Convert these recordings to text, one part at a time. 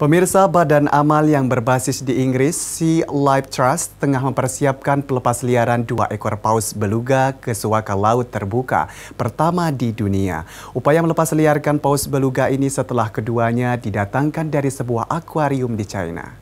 Pemirsa Badan Amal yang berbasis di Inggris, Sea Life Trust, tengah mempersiapkan pelepas liaran dua ekor paus beluga ke suaka laut terbuka, pertama di dunia. Upaya melepas liarkan paus beluga ini setelah keduanya didatangkan dari sebuah akuarium di China.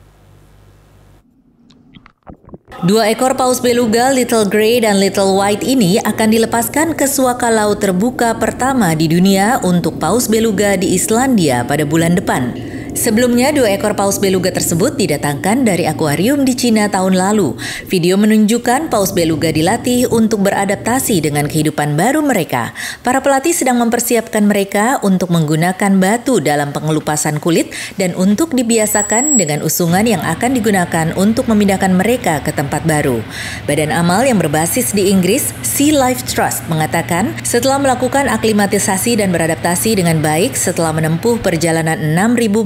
Dua ekor paus beluga Little Grey dan Little White ini akan dilepaskan ke suaka laut terbuka pertama di dunia untuk paus beluga di Islandia pada bulan depan. Sebelumnya, dua ekor paus beluga tersebut didatangkan dari akuarium di Cina tahun lalu. Video menunjukkan paus beluga dilatih untuk beradaptasi dengan kehidupan baru mereka. Para pelatih sedang mempersiapkan mereka untuk menggunakan batu dalam pengelupasan kulit dan untuk dibiasakan dengan usungan yang akan digunakan untuk memindahkan mereka ke tempat baru. Badan amal yang berbasis di Inggris, Sea Life Trust, mengatakan setelah melakukan aklimatisasi dan beradaptasi dengan baik setelah menempuh perjalanan 6.000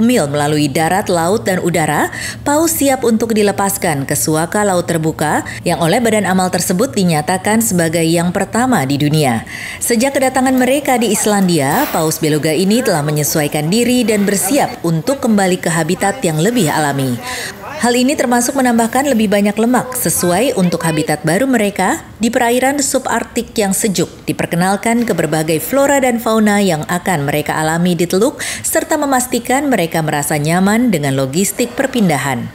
mil melalui darat, laut, dan udara, paus siap untuk dilepaskan ke suaka laut terbuka yang oleh Badan Amal tersebut dinyatakan sebagai yang pertama di dunia. Sejak kedatangan mereka di Islandia, paus beluga ini telah menyesuaikan diri dan bersiap untuk kembali ke habitat yang lebih alami. Hal ini termasuk menambahkan lebih banyak lemak sesuai untuk habitat baru mereka di perairan subartik yang sejuk, diperkenalkan ke berbagai flora dan fauna yang akan mereka alami di teluk, serta memastikan mereka merasa nyaman dengan logistik perpindahan.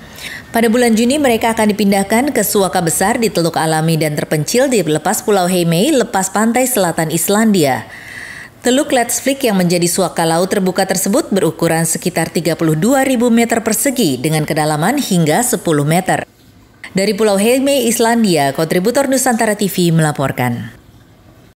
Pada bulan Juni mereka akan dipindahkan ke Suaka Besar di Teluk Alami dan terpencil di lepas Pulau Heimei, lepas pantai selatan Islandia. Teluk Let's Flick yang menjadi suaka laut terbuka tersebut berukuran sekitar ribu meter persegi dengan kedalaman hingga 10 meter. Dari Pulau Helme, Islandia, kontributor Nusantara TV melaporkan.